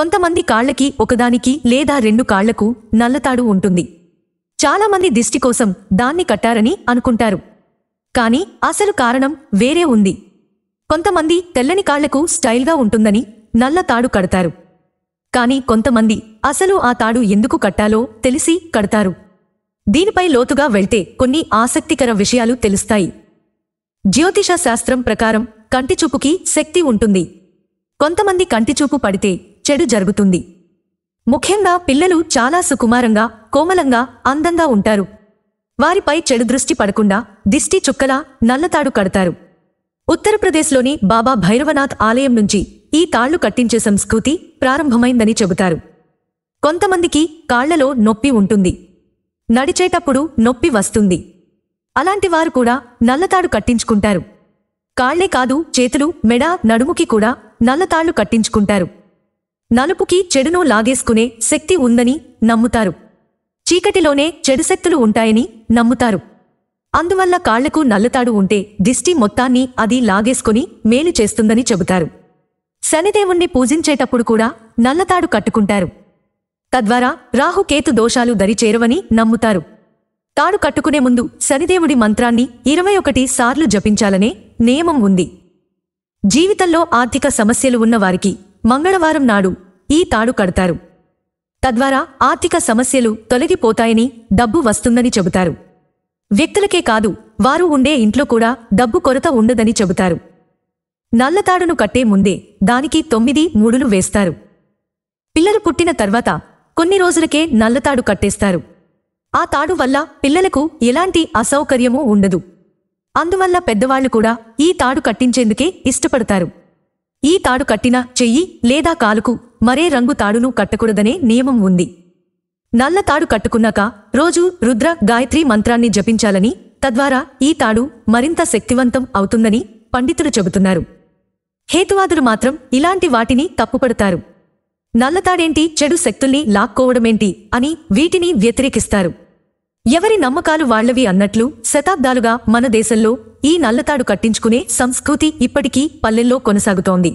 కొంతమంది కాళ్లకి ఒకదానికి లేదా రెండు కాళ్లకు నల్లతాడు ఉంటుంది చాలామంది దిష్టి కోసం దాన్ని కట్టారని అనుకుంటారు కాని అసలు కారణం వేరే ఉంది కొంతమంది తెల్లని కాళ్లకు స్టైల్గా ఉంటుందని నల్ల తాడు కడతారు కాని కొంతమంది అసలు ఆ తాడు ఎందుకు కట్టాలో తెలిసి కడతారు దీనిపై లోతుగా వెళ్తే కొన్ని ఆసక్తికర విషయాలు తెలుస్తాయి జ్యోతిష శాస్త్రం ప్రకారం కంటిచూపుకి శక్తి ఉంటుంది కొంతమంది కంటిచూపు పడితే చెడు జరుగుతుంది ముఖ్యంగా పిల్లలు చాలా సుకుమారంగా కోమలంగా అందంగా ఉంటారు వారిపై చెడు దృష్టి పడకుండా దిష్టి చుక్కలా నల్లతాడు కడతారు ఉత్తరప్రదేశ్లోని బాబా భైరవనాథ్ ఆలయం నుంచి ఈ తాళ్లు కట్టించే సంస్కృతి ప్రారంభమైందని చెబుతారు కొంతమందికి కాళ్లలో నొప్పి ఉంటుంది నడిచేటప్పుడు నొప్పి వస్తుంది అలాంటి వారు కూడా నల్లతాడు కట్టించుకుంటారు కాళ్లే కాదు చేతులు మెడ నడుముకి కూడా నల్లతాళ్లు కట్టించుకుంటారు నలుపుకి చెడును లాగేసుకునే శక్తి ఉందని నమ్ముతారు చీకటిలోనే చెడు శక్తులు ఉంటాయని నమ్ముతారు అందువల్ల కాళ్లకు నల్లతాడు ఉంటే దిష్టి మొత్తాన్ని అది లాగేసుకుని మేలు చేస్తుందని చెబుతారు శనిదేవుణ్ణి పూజించేటప్పుడు కూడా నల్లతాడు కట్టుకుంటారు తద్వారా రాహుకేతు దోషాలు దరిచేరవని నమ్ముతారు తాడు కట్టుకునే ముందు శనిదేవుడి మంత్రాన్ని ఇరవై ఒకటి సార్లు జపించాలనే నియమం ఉంది జీవితంలో ఆర్థిక సమస్యలు ఉన్నవారికి మంగళవారం నాడు ఈ తాడు కడతారు తద్వారా ఆర్థిక సమస్యలు తొలగిపోతాయని డబ్బు వస్తుందని చెబుతారు వ్యక్తులకే కాదు వారు ఉండే ఇంట్లో కూడా డబ్బు కొరత ఉండదని చెబుతారు నల్లతాడును కట్టే ముందే దానికి తొమ్మిది మూడులు వేస్తారు పిల్లలు పుట్టిన తర్వాత కొన్ని రోజులకే నల్లతాడు కట్టేస్తారు ఆ తాడు వల్ల పిల్లలకు ఎలాంటి అసౌకర్యమూ ఉండదు అందువల్ల పెద్దవాళ్లు కూడా ఈ తాడు కట్టించేందుకే ఇష్టపడతారు ఈ తాడు కట్టిన చెయ్యి లేదా కాలుకు మరే రంగు తాడును కట్టకూడదనే నియమం ఉంది నల్ల తాడు కట్టుకున్నాక రోజు రుద్ర గాయత్రి మంత్రాన్ని జపించాలని తద్వారా ఈ తాడు మరింత శక్తివంతం అవుతుందని పండితులు చెబుతున్నారు హేతువాదులు మాత్రం ఇలాంటి వాటిని తప్పుపడతారు నల్లతాడేంటి చెడు శక్తుల్ని లాక్కోవడమేంటి అని వీటిని వ్యతిరేకిస్తారు ఎవరి నమ్మకాలు వాళ్లవి అన్నట్లు శతాబ్దాలుగా మన దేశంలో ఈ నల్లతాడు కట్టించుకునే సంస్కృతి ఇప్పటికీ పల్లెల్లో కొనసాగుతోంది